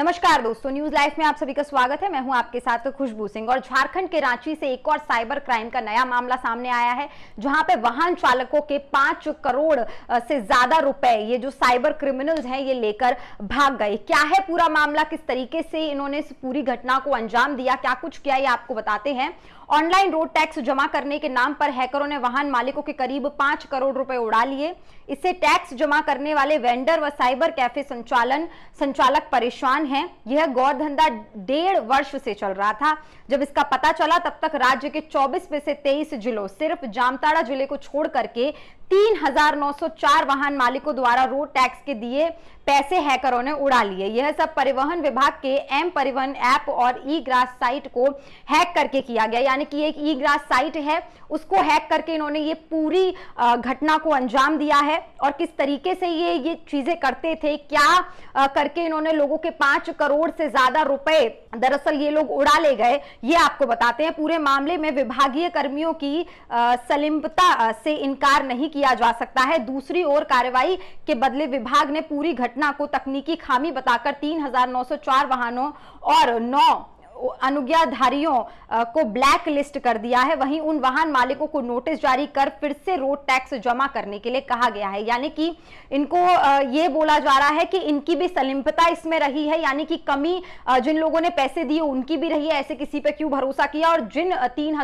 नमस्कार दोस्तों news life में आप सभी का स्वागत है मैं हूं आपके साथ खुशबू सिंह और झारखंड के रांची से एक और साइबर क्राइम का नया मामला सामने आया है जहां पे वाहन चालकों के पांच करोड़ से ज्यादा रुपए ये जो साइबर क्रिमिनल्स हैं ये लेकर भाग गए क्या है पूरा मामला किस तरीके से इन्होंने इस पूरी घटना को अंजाम दिया क्या कुछ किया ये आपको बताते हैं ऑनलाइन रोड टैक्स जमा करने के नाम पर हैकरों ने वाहन मालिकों के करीब पांच करोड़ रुपए उड़ा लिए इससे टैक्स जमा करने वाले वेंडर व साइबर कैफे संचालन संचालक परेशान हैं यह गौरधंधा डेढ़ वर्ष से चल रहा था जब इसका पता चला तब तक राज्य के 24 में से 23 जिलों सिर्फ जामताड़ा जिले को छोड़ करके 3,904 वाहन मालिकों द्वारा रोड टैक्स के दिए पैसे हैकरों ने उड़ा लिए यह सब परिवहन विभाग के एम परिवहन ऐप और ई ग्रास साइट को हैक करके किया गया यानी कि एक ई ग्रास साइट है उसको हैक करके इन्होंने ये पूरी घटना को अंजाम दिया है और किस तरीके से ये ये चीज़ें करते थे क्या करके इन्होंने लोगों के पांच करोड़ से ज़्यादा रुपए दरअसल ये लोग उड़ा ले गए ये आपको बताते हैं पूरे मामले में विभागीय कर्मियों की सलिम्पता से इनकार नहीं किया जा सकता है दूसरी ओर कार्रवाई के बदले विभाग ने पूरी घटना को तकनीकी खामी बताकर तीन वाहनों और नौ अनुज्ञाधारियों को ब्लैक लिस्ट कर दिया है वहीं उन वाहन मालिकों को नोटिस जारी कर फिर से रोड टैक्स जमा करने के लिए कहा गया है यानी कि इनको ये बोला जा रहा है कि इनकी भी सलिम्पता इसमें रही है यानी कि कमी जिन लोगों ने पैसे दिए उनकी भी रही है ऐसे किसी पे क्यों भरोसा किया और जिन तीन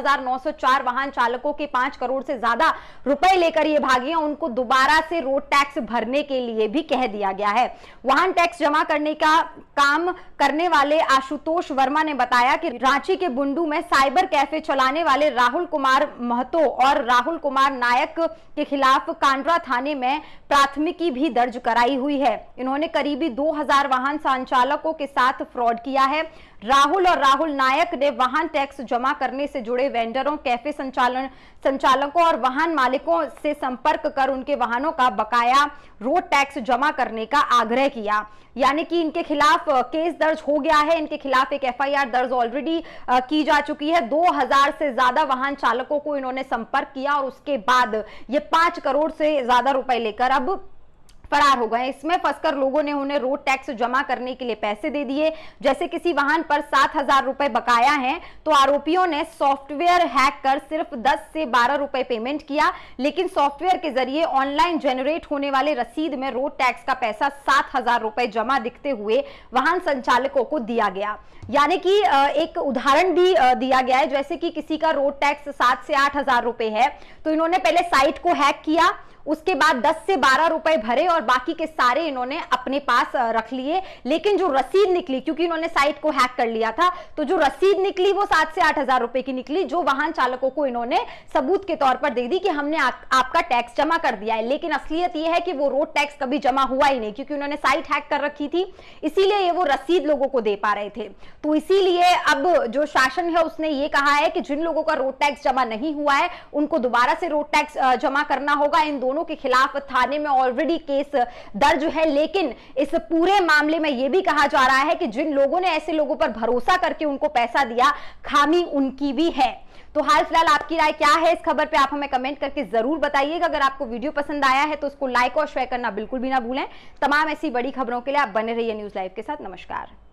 वाहन चालकों के पांच करोड़ से ज्यादा रुपए लेकर ये भागी उनको दोबारा से रोड टैक्स भरने के लिए भी कह दिया गया है वाहन टैक्स जमा करने का काम करने वाले आशुतोष वर्मा ने बताया कि रांची के बुंडू में साइबर कैफे चलाने वाले राहुल कुमार महतो और राहुल कुमार नायक के खिलाफ कांड्रा थाने में प्राथमिकी भी दर्ज कराई हुई है इन्होंने करीबी 2000 वाहन संचालकों के साथ फ्रॉड किया है राहुल और राहुल नायक ने वाहन टैक्स जमा करने से जुड़े वेंडरों कैफे संचालन संचालकों और वाहन मालिकों से संपर्क कर उनके वाहनों का बकाया रोड टैक्स जमा करने का आग्रह किया यानी कि इनके खिलाफ केस दर्ज हो गया है इनके खिलाफ एक एफआईआर दर्ज ऑलरेडी की जा चुकी है 2000 से ज्यादा वाहन चालकों को इन्होंने संपर्क किया और उसके बाद ये पांच करोड़ से ज्यादा रुपए लेकर अब फरार हो गए इसमें फंसकर लोगों ने उन्हें रोड टैक्स जमा करने के लिए पैसे दे दिए जैसे किसी वाहन पर सात हजार रुपए बकाया है तो आरोपियों ने सॉफ्टवेयर हैक कर सिर्फ दस से बारह रुपए पेमेंट किया लेकिन सॉफ्टवेयर के जरिए ऑनलाइन जनरेट होने वाले रसीद में रोड टैक्स का पैसा सात रुपए जमा दिखते हुए वाहन संचालकों को दिया गया यानी कि एक उदाहरण भी दिया गया है जैसे कि किसी का रोड टैक्स सात से आठ हजार रुपए है तो इन्होंने पहले साइट को हैक किया उसके बाद 10 से 12 रुपए भरे और बाकी के सारे इन्होंने अपने पास रख लिए लेकिन जो रसीद निकली क्योंकि इन्होंने साइट को हैक कर लिया था तो जो रसीद निकली वो सात से आठ हजार रुपए की निकली जो वाहन चालकों को इन्होंने सबूत के तौर पर दे दी कि हमने आ, आपका टैक्स जमा कर दिया है लेकिन असलियत यह है कि वो रोड टैक्स कभी जमा हुआ ही नहीं क्योंकि उन्होंने साइट हैक कर रखी थी इसीलिए ये वो रसीद लोगों को दे पा रहे थे तो इसीलिए अब जो शासन है उसने ये कहा है कि जिन लोगों का रोड टैक्स जमा नहीं हुआ है उनको दोबारा से रोड टैक्स जमा करना होगा इन दोनों दोनों के खिलाफ थाने में ऑलरेडी केस दर्ज है लेकिन इस पूरे मामले में यह भी कहा जा रहा है कि जिन लोगों ने ऐसे लोगों पर भरोसा करके उनको पैसा दिया खामी उनकी भी है तो हाल फिलहाल आपकी राय क्या है इस खबर पे आप हमें कमेंट करके जरूर बताइएगा अगर आपको वीडियो पसंद आया है तो उसको लाइक और शेयर करना बिल्कुल भी ना भूलें तमाम ऐसी बड़ी खबरों के लिए आप बने रहिए न्यूज लाइव के साथ नमस्कार